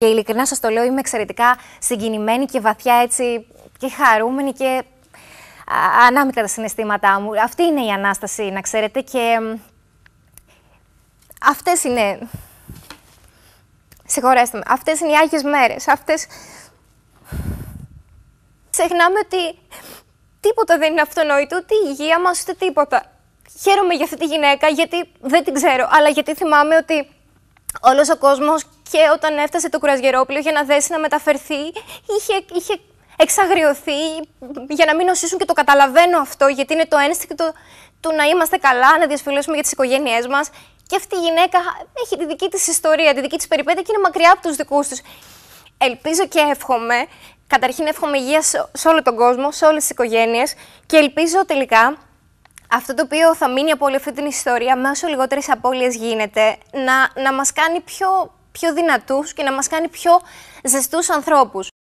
Και ειλικρινά σας το λέω, είμαι εξαιρετικά συγκινημένη και βαθιά έτσι και χαρούμενη και ανάμεικτα τα συναισθήματά μου. Αυτή είναι η Ανάσταση, να ξέρετε, και αυτές είναι... Συγχωρέστε με. Αυτές είναι οι Άγιες Μέρες. Αυτές... Ξεχνάμε ότι τίποτα δεν είναι αυτονόητο, ούτε η υγεία μας, ούτε τίποτα. Χαίρομαι για αυτή τη γυναίκα, γιατί δεν την ξέρω, αλλά γιατί θυμάμαι ότι όλος ο κόσμος και όταν έφτασε το κουρασγερόπλιο για να δέσει να μεταφερθεί, είχε, είχε εξαγριωθεί για να μην νοσήσουν και το καταλαβαίνω αυτό, γιατί είναι το ένστικτο του να είμαστε καλά, να διασφαλίσουμε για τις οικογένειές μας. Και αυτή η γυναίκα έχει τη δική της ιστορία, τη δική της περιπέτεια και είναι μακριά από τους δικούς τους. Ελπίζω και εύχομαι, καταρχήν εύχομαι υγεία σε όλο τον κόσμο, σε όλες τις οικογένειες και ελπίζω τελικά αυτό το οποίο θα μείνει από όλη αυτή την ιστορία με όσο λιγότερες απώλειες γίνεται να, να μας κάνει πιο πιο δυνατούς και να μας κάνει πιο ζεστούς ανθρώπους.